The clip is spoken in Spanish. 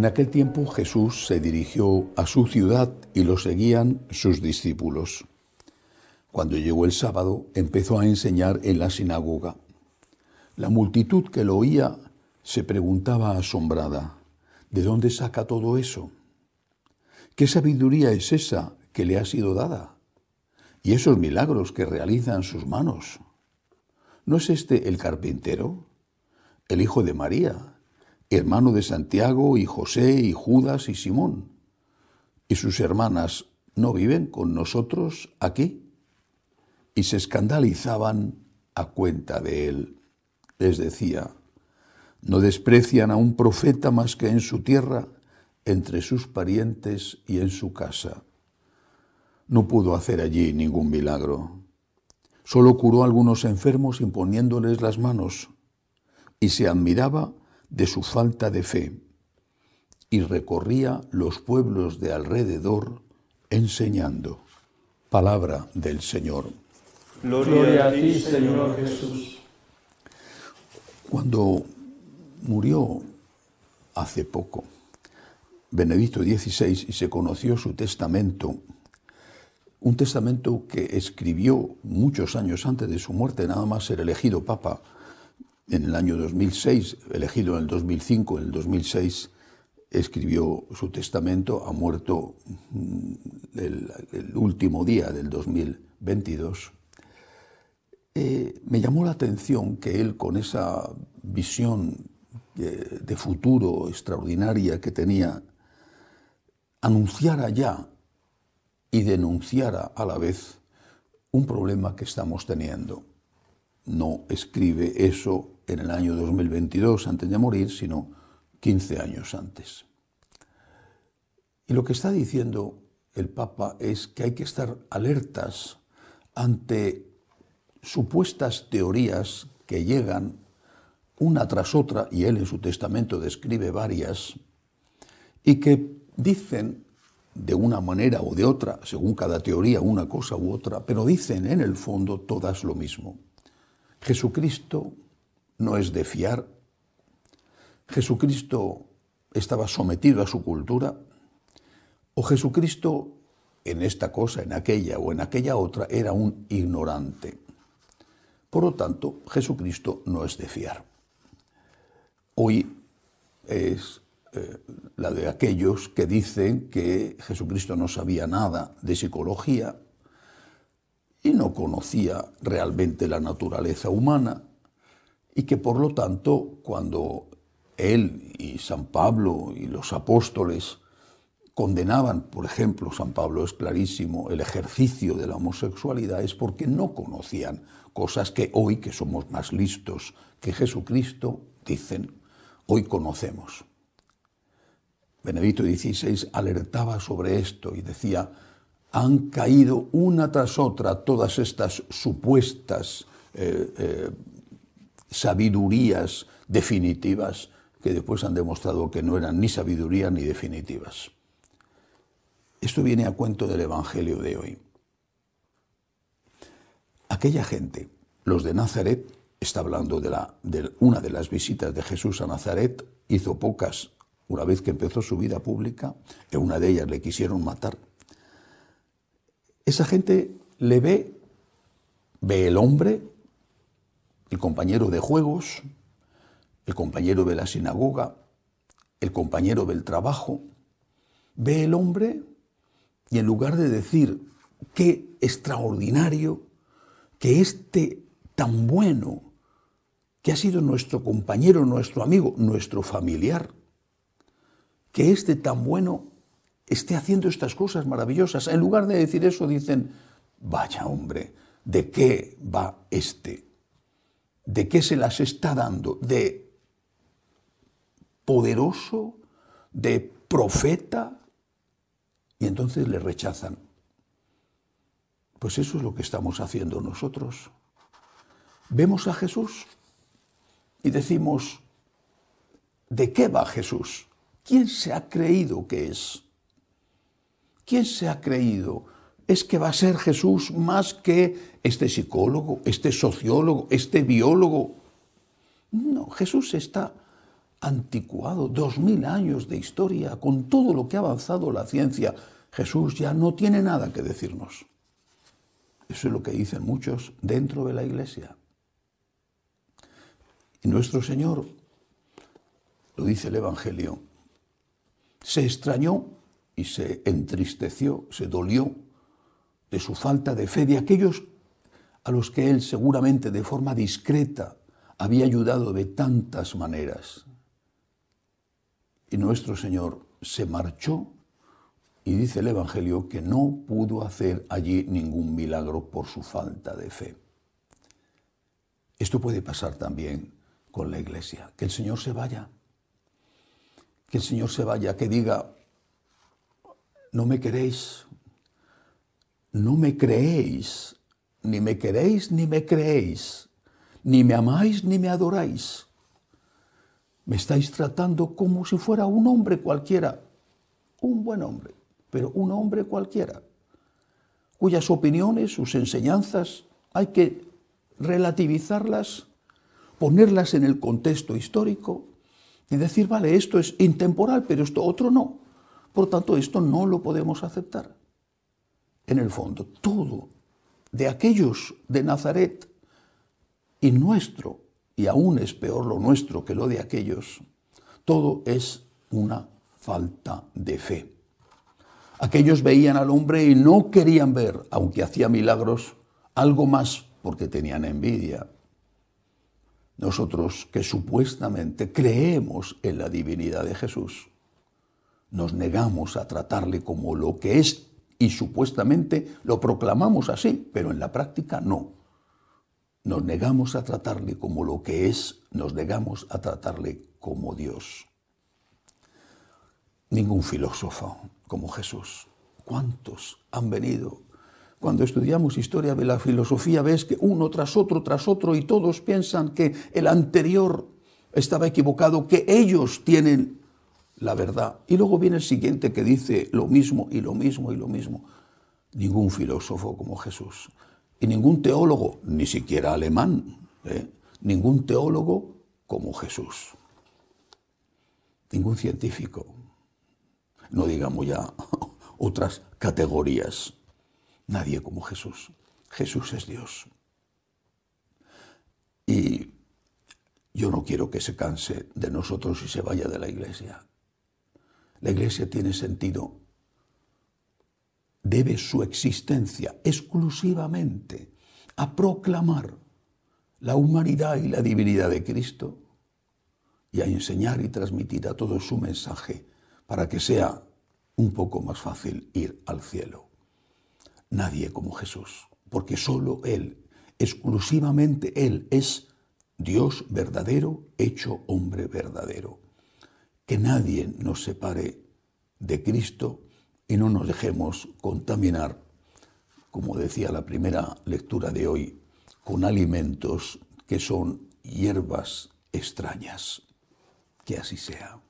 En aquel tiempo Jesús se dirigió a su ciudad y lo seguían sus discípulos. Cuando llegó el sábado, empezó a enseñar en la sinagoga. La multitud que lo oía se preguntaba asombrada, ¿de dónde saca todo eso? ¿Qué sabiduría es esa que le ha sido dada? ¿Y esos milagros que realizan sus manos? ¿No es este el carpintero? ¿El hijo de María? hermano de Santiago y José y Judas y Simón. ¿Y sus hermanas no viven con nosotros aquí? Y se escandalizaban a cuenta de él. Les decía, no desprecian a un profeta más que en su tierra, entre sus parientes y en su casa. No pudo hacer allí ningún milagro. Solo curó a algunos enfermos imponiéndoles las manos y se admiraba de su falta de fe y recorría los pueblos de alrededor enseñando. Palabra del Señor. Gloria a ti, Señor Jesús. Cuando murió hace poco Benedicto XVI y se conoció su testamento, un testamento que escribió muchos años antes de su muerte, nada más ser elegido papa en el año 2006, elegido en el 2005, en el 2006 escribió su testamento, ha muerto mm, el, último día del 2022. Eh, me llamó la atención que él, con esa visión eh, de futuro extraordinaria que tenía, anunciara ya y denunciara a la vez un problema que estamos teniendo. No escribe eso en el año 2022, antes de morir, sino 15 años antes. Y lo que está diciendo el Papa es que hay que estar alertas ante supuestas teorías que llegan una tras otra, y él en su testamento describe varias, y que dicen de una manera o de otra, según cada teoría, una cosa u otra, pero dicen en el fondo todas lo mismo. Jesucristo no es de fiar. Jesucristo estaba sometido a su cultura o Jesucristo en esta cosa, en aquella o en aquella otra era un ignorante. Por lo tanto, Jesucristo no es de fiar. Hoy es eh, la de aquellos que dicen que Jesucristo no sabía nada de psicología y no conocía realmente la naturaleza humana y que por lo tanto cuando él y San Pablo y los apóstoles condenaban, por ejemplo, San Pablo es clarísimo, el ejercicio de la homosexualidad es porque no conocían cosas que hoy, que somos más listos que Jesucristo, dicen, hoy conocemos. Benedicto XVI alertaba sobre esto y decía, han caído una tras otra todas estas supuestas eh, eh, sabidurías definitivas que después han demostrado que no eran ni sabiduría ni definitivas. Esto viene a cuento del Evangelio de hoy. Aquella gente, los de Nazaret, está hablando de, la, de una de las visitas de Jesús a Nazaret, hizo pocas una vez que empezó su vida pública, en una de ellas le quisieron matar. Esa gente le ve, ve el hombre el compañero de juegos, el compañero de la sinagoga, el compañero del trabajo. Ve el hombre y en lugar de decir, qué extraordinario, que este tan bueno, que ha sido nuestro compañero, nuestro amigo, nuestro familiar, que este tan bueno esté haciendo estas cosas maravillosas. En lugar de decir eso, dicen, vaya hombre, ¿de qué va este? de qué se las está dando, de poderoso, de profeta, y entonces le rechazan. Pues eso es lo que estamos haciendo nosotros. Vemos a Jesús y decimos, ¿de qué va Jesús? ¿Quién se ha creído que es? ¿Quién se ha creído es que va a ser Jesús más que este psicólogo, este sociólogo, este biólogo. No, Jesús está anticuado, dos mil años de historia, con todo lo que ha avanzado la ciencia. Jesús ya no tiene nada que decirnos. Eso es lo que dicen muchos dentro de la iglesia. Y nuestro Señor, lo dice el Evangelio, se extrañó y se entristeció, se dolió de su falta de fe, de aquellos a los que él seguramente de forma discreta había ayudado de tantas maneras. Y nuestro Señor se marchó y dice el Evangelio que no pudo hacer allí ningún milagro por su falta de fe. Esto puede pasar también con la iglesia, que el Señor se vaya, que el Señor se vaya, que diga, no me queréis, no me creéis, ni me queréis, ni me creéis, ni me amáis, ni me adoráis. Me estáis tratando como si fuera un hombre cualquiera, un buen hombre, pero un hombre cualquiera, cuyas opiniones, sus enseñanzas, hay que relativizarlas, ponerlas en el contexto histórico y decir, vale, esto es intemporal, pero esto otro no. Por tanto, esto no lo podemos aceptar en el fondo, todo de aquellos de Nazaret y nuestro, y aún es peor lo nuestro que lo de aquellos, todo es una falta de fe. Aquellos veían al hombre y no querían ver, aunque hacía milagros, algo más porque tenían envidia. Nosotros que supuestamente creemos en la divinidad de Jesús, nos negamos a tratarle como lo que es y supuestamente lo proclamamos así, pero en la práctica no. Nos negamos a tratarle como lo que es, nos negamos a tratarle como Dios. Ningún filósofo como Jesús. ¿Cuántos han venido? Cuando estudiamos historia de la filosofía ves que uno tras otro, tras otro, y todos piensan que el anterior estaba equivocado, que ellos tienen la verdad. Y luego viene el siguiente que dice lo mismo y lo mismo y lo mismo. Ningún filósofo como Jesús y ningún teólogo, ni siquiera alemán, ¿eh? ningún teólogo como Jesús. Ningún científico. No digamos ya otras categorías. Nadie como Jesús. Jesús es Dios. Y yo no quiero que se canse de nosotros y se vaya de la iglesia. La iglesia tiene sentido. Debe su existencia exclusivamente a proclamar la humanidad y la divinidad de Cristo y a enseñar y transmitir a todos su mensaje para que sea un poco más fácil ir al cielo. Nadie como Jesús, porque solo Él, exclusivamente Él es Dios verdadero, hecho hombre verdadero que nadie nos separe de Cristo y no nos dejemos contaminar, como decía la primera lectura de hoy, con alimentos que son hierbas extrañas. Que así sea.